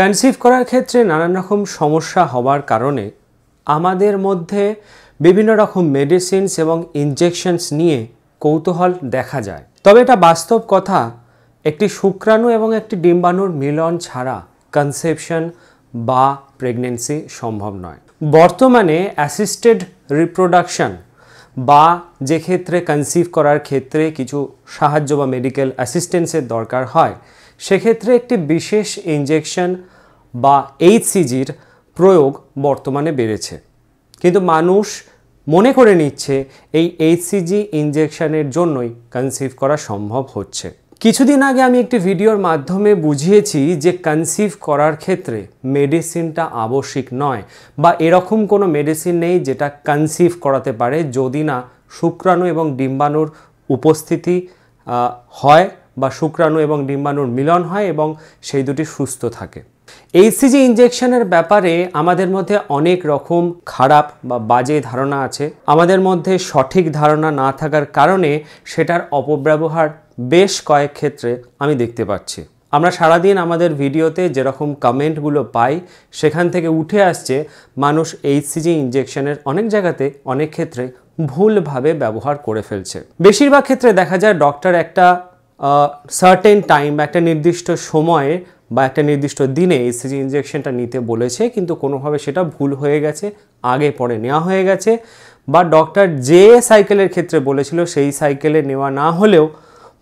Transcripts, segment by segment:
conceive করার ক্ষেত্রে নানান রকম সমস্যা হওয়ার কারণে আমাদের মধ্যে বিভিন্ন রকম মেডিসিনস এবং ইনজেকশনস নিয়ে কৌতূহল দেখা যায় তবে এটা বাস্তব কথা একটি শুক্রাণু এবং একটি ডিম্বাণুর মিলন ছাড়া কনসেপশন বা প্রেগনেন্সি সম্ভব নয় বর্তমানে অ্যাসিস্টেড রিপ্রোডাকশন বা যে ক্ষেত্রে কনসিভ করার ক্ষেত্রে কিছু সাহায্য বা মেডিকেল অ্যাসিস্ট্যান্সের দরকার হয় সেক্ষেত্রে একটি বিশেষ ইঞ্জেকশন বা এইচসিজির প্রয়োগ বর্তমানে বেড়েছে কিন্তু মানুষ মনে করে নিচ্ছে এই এইচসিজি ইঞ্জেকশনের জন্যই কনসিভ করা সম্ভব হচ্ছে কিছুদিন আগে আমি একটি ভিডিওর মাধ্যমে বুঝিয়েছি যে কনসিভ করার ক্ষেত্রে মেডিসিনটা আবশ্যিক নয় বা এরকম কোনো মেডিসিন নেই যেটা কনসিভ করাতে পারে যদি না শুক্রাণু এবং ডিম্বাণুর উপস্থিতি হয় বা শুক্রাণু এবং ডিম্বাণুর মিলন হয় এবং সেই দুটি সুস্থ থাকে এইসিজি ইঞ্জেকশনের ব্যাপারে আমাদের মধ্যে অনেক রকম খারাপ বা বাজে ধারণা আছে আমাদের মধ্যে সঠিক ধারণা না থাকার কারণে সেটার অপব্যবহার বেশ কয়েক ক্ষেত্রে আমি দেখতে পাচ্ছি আমরা সারাদিন আমাদের ভিডিওতে যেরকম কমেন্টগুলো পাই সেখান থেকে উঠে আসছে মানুষ এইচসিজি ইঞ্জেকশনের অনেক জায়গাতে অনেক ক্ষেত্রে ভুলভাবে ব্যবহার করে ফেলছে বেশিরভাগ ক্ষেত্রে দেখা যায় ডক্টর একটা সার্টেন টাইম একটা নির্দিষ্ট সময়ে বা একটা নির্দিষ্ট দিনে এসিজি ইঞ্জেকশনটা নিতে বলেছে কিন্তু কোনোভাবে সেটা ভুল হয়ে গেছে আগে পরে নেওয়া হয়ে গেছে বা ডক্টর যে সাইকেলের ক্ষেত্রে বলেছিল সেই সাইকেলে নেওয়া না হলেও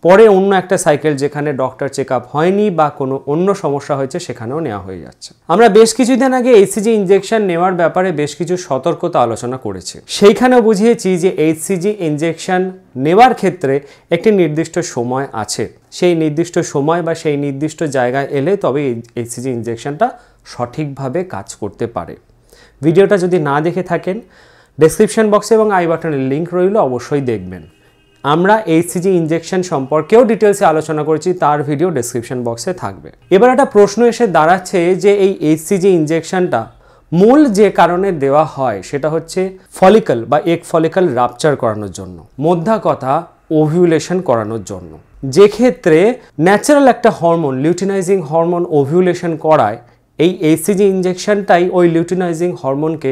পরে অন্য একটা সাইকেল যেখানে ডক্টর চেক আপ হয়নি বা কোনো অন্য সমস্যা হয়েছে সেখানেও নেওয়া হয়ে যাচ্ছে আমরা বেশ কিছুদিন আগে এইচসিজি ইঞ্জেকশন নেওয়ার ব্যাপারে বেশ কিছু সতর্কতা আলোচনা করেছি সেইখানেও বুঝিয়েছি যে এইচসিজি ইঞ্জেকশন নেওয়ার ক্ষেত্রে একটি নির্দিষ্ট সময় আছে সেই নির্দিষ্ট সময় বা সেই নির্দিষ্ট জায়গায় এলে তবে এইচসিজি ইঞ্জেকশনটা সঠিকভাবে কাজ করতে পারে ভিডিওটা যদি না দেখে থাকেন ডেসক্রিপশন বক্সে এবং আই বাটনের লিঙ্ক রইল অবশ্যই দেখবেন আমরা এইচসিজি ইঞ্জেকশন সম্পর্কেও ডিটেলসে আলোচনা করেছি তার ভিডিও ডেসক্রিপশন বক্সে থাকবে এবার একটা প্রশ্ন এসে দাঁড়াচ্ছে যে এই এইচসিজি ইঞ্জেকশনটা মূল যে কারণে দেওয়া হয় সেটা হচ্ছে ফলিকল বা এক ফলিকল রাপচার করানোর জন্য মধ্যা কথা ওভিউলেশন করানোর জন্য যে ক্ষেত্রে ন্যাচারাল একটা হরমোন লিউটিনাইজিং হরমোন ওভিউলেশন করায় এই এসিজি ইঞ্জেকশনটাই ওই লিউটিনাইজিং হরমোনকে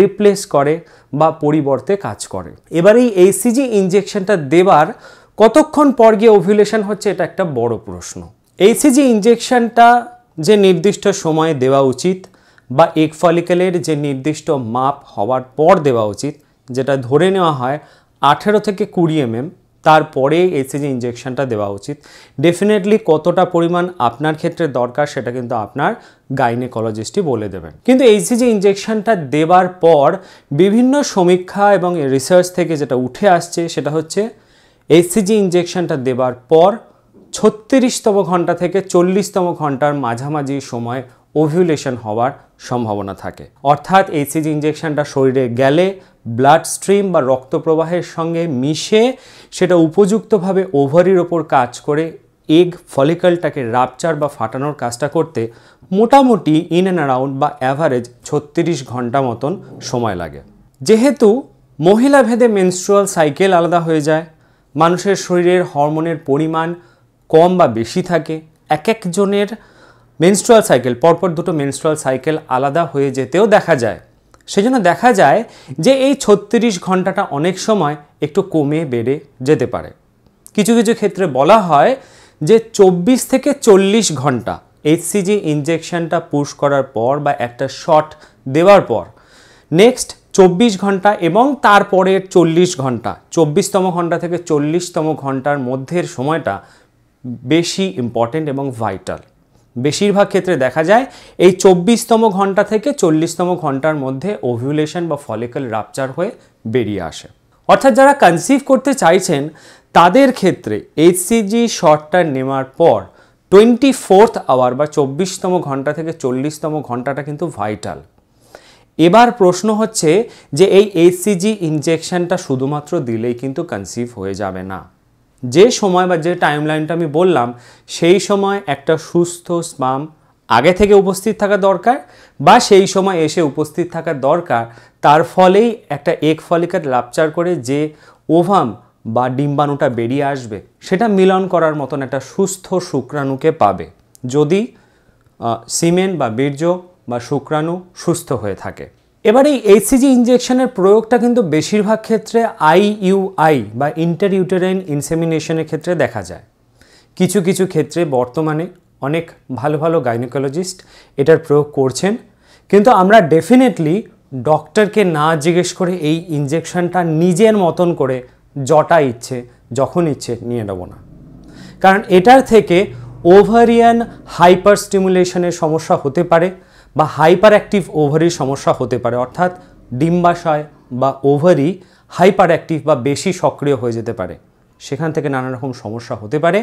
রিপ্লেস করে বা পরিবর্তে কাজ করে এবার এই এসিজি ইঞ্জেকশনটা দেবার কতক্ষণ পর গিয়ে ওভিউলেশন হচ্ছে এটা একটা বড় প্রশ্ন এইসিজি ইঞ্জেকশনটা যে নির্দিষ্ট সময়ে দেওয়া উচিত বা এক ফলিকেলের যে নির্দিষ্ট মাপ হওয়ার পর দেওয়া উচিত যেটা ধরে নেওয়া হয় আঠেরো থেকে কুড়ি এমএম তারপরে এসিজি ইঞ্জেকশনটা দেওয়া উচিত ডেফিনেটলি কতটা পরিমাণ আপনার ক্ষেত্রে দরকার সেটা কিন্তু আপনার গাইনেকোলজিস্টই বলে দেবেন কিন্তু এইসিজি ইঞ্জেকশনটা দেওয়ার পর বিভিন্ন সমীক্ষা এবং রিসার্চ থেকে যেটা উঠে আসছে সেটা হচ্ছে এইসিজি ইঞ্জেকশনটা দেওয়ার পর ছত্রিশতম ঘন্টা থেকে চল্লিশতম ঘন্টার মাঝামাঝি সময় ওভিউলেশন হওয়ার সম্ভাবনা থাকে অর্থাৎ এই সিজি ইঞ্জেকশানটা শরীরে গেলে ব্লাড স্ট্রিম বা রক্ত প্রবাহের সঙ্গে মিশে সেটা উপযুক্তভাবে ওভারির ওপর কাজ করে এগ ফলিকালটাকে রাপচার বা ফাটানোর কাজটা করতে মোটামুটি ইন অ্যান্ড অ্যারাউন্ড বা অ্যাভারেজ ছত্রিশ ঘন্টা মতন সময় লাগে যেহেতু মহিলা ভেদে মেনস্ট্রুয়াল সাইকেল আলাদা হয়ে যায় মানুষের শরীরের হরমোনের পরিমাণ কম বা বেশি থাকে এক একজনের মেনস্ট্রুয়াল সাইকেল পরপর দুটো মেনস্ট্রুয়াল সাইকেল আলাদা হয়ে যেতেও দেখা যায় সেজন্য দেখা যায় যে এই ছত্রিশ ঘন্টাটা অনেক সময় একটু কমে বেড়ে যেতে পারে কিছু কিছু ক্ষেত্রে বলা হয় যে চব্বিশ থেকে চল্লিশ ঘন্টা এইচসিজি ইনজেকশনটা পুশ করার পর বা একটা শট দেওয়ার পর নেক্সট চব্বিশ ঘন্টা এবং তারপরের চল্লিশ ঘন্টা চব্বিশতম ঘন্টা থেকে চল্লিশতম ঘন্টার মধ্যের সময়টা বেশি ইম্পর্টেন্ট এবং ভাইটাল বেশিরভাগ ক্ষেত্রে দেখা যায় এই চব্বিশতম ঘন্টা থেকে চল্লিশতম ঘন্টার মধ্যে ওভিউলেশন বা ফলিকাল রাপচার হয়ে বেরিয়ে আসে অর্থাৎ যারা কনসিভ করতে চাইছেন তাদের ক্ষেত্রে এইচসিজি শটটা নেওয়ার পর টোয়েন্টি ফোর্থ আওয়ার বা চব্বিশতম ঘন্টা থেকে চল্লিশতম ঘন্টাটা কিন্তু ভাইটাল এবার প্রশ্ন হচ্ছে যে এই এইচসিজি ইনজেকশনটা শুধুমাত্র দিলেই কিন্তু কনসিভ হয়ে যাবে না যে সময় বা যে টাইম লাইনটা আমি বললাম সেই সময় একটা সুস্থ স্পাম আগে থেকে উপস্থিত থাকা দরকার বা সেই সময় এসে উপস্থিত থাকা দরকার তার ফলেই একটা এক ফলিকার লাপচার করে যে ওভাম বা ডিম্বাণুটা বেরিয়ে আসবে সেটা মিলন করার মতন একটা সুস্থ শুক্রাণুকে পাবে যদি সিমেন বা বীর্য বা শুক্রাণু সুস্থ হয়ে থাকে এবার এই এইচসিজি ইঞ্জেকশনের প্রয়োগটা কিন্তু বেশিরভাগ ক্ষেত্রে আইইউআই বা ইন্টার ইনসেমিনেশনের ক্ষেত্রে দেখা যায় কিছু কিছু ক্ষেত্রে বর্তমানে অনেক ভালো ভালো গাইনোকোলজিস্ট এটার প্রয়োগ করছেন কিন্তু আমরা ডেফিনেটলি ডক্টরকে না জিজ্ঞেস করে এই ইঞ্জেকশনটা নিজের মতন করে জটা ইচ্ছে যখন ইচ্ছে নিয়ে নেব না কারণ এটার থেকে ওভারিয়ান হাইপার স্টিমুলেশনের সমস্যা হতে পারে বা হাইপার অ্যাক্টিভ ওভারির সমস্যা হতে পারে অর্থাৎ ডিম্বাশয় বা ওভারি হাইপার অ্যাক্টিভ বা বেশি সক্রিয় হয়ে যেতে পারে সেখান থেকে নানা রকম সমস্যা হতে পারে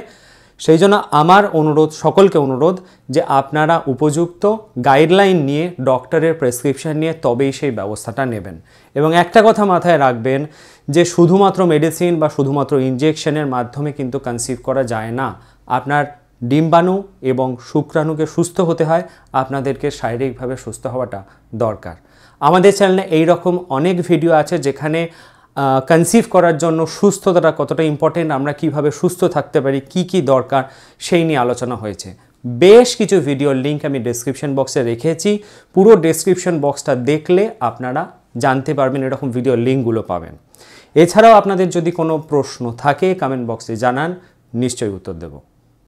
সেই জন্য আমার অনুরোধ সকলকে অনুরোধ যে আপনারা উপযুক্ত গাইডলাইন নিয়ে ডক্টরের প্রেসক্রিপশান নিয়ে তবেই সেই ব্যবস্থাটা নেবেন এবং একটা কথা মাথায় রাখবেন যে শুধুমাত্র মেডিসিন বা শুধুমাত্র ইনজেকশনের মাধ্যমে কিন্তু কনসিভ করা যায় না আপনার ডিম্বাণু এবং শুক্রাণুকে সুস্থ হতে হয় আপনাদেরকে শারীরিকভাবে সুস্থ হওয়াটা দরকার আমাদের চ্যানেলে এই রকম অনেক ভিডিও আছে যেখানে কনসিভ করার জন্য সুস্থতাটা কতটা ইম্পর্টেন্ট আমরা কিভাবে সুস্থ থাকতে পারি কি কি দরকার সেই নিয়ে আলোচনা হয়েছে বেশ কিছু ভিডিওর লিঙ্ক আমি ডেসক্রিপশন বক্সে রেখেছি পুরো ডেসক্রিপশন বক্সটা দেখলে আপনারা জানতে পারবেন এরকম ভিডিওর লিঙ্কগুলো পাবেন এছাড়াও আপনাদের যদি কোনো প্রশ্ন থাকে কমেন্ট বক্সে জানান নিশ্চয়ই উত্তর দেবো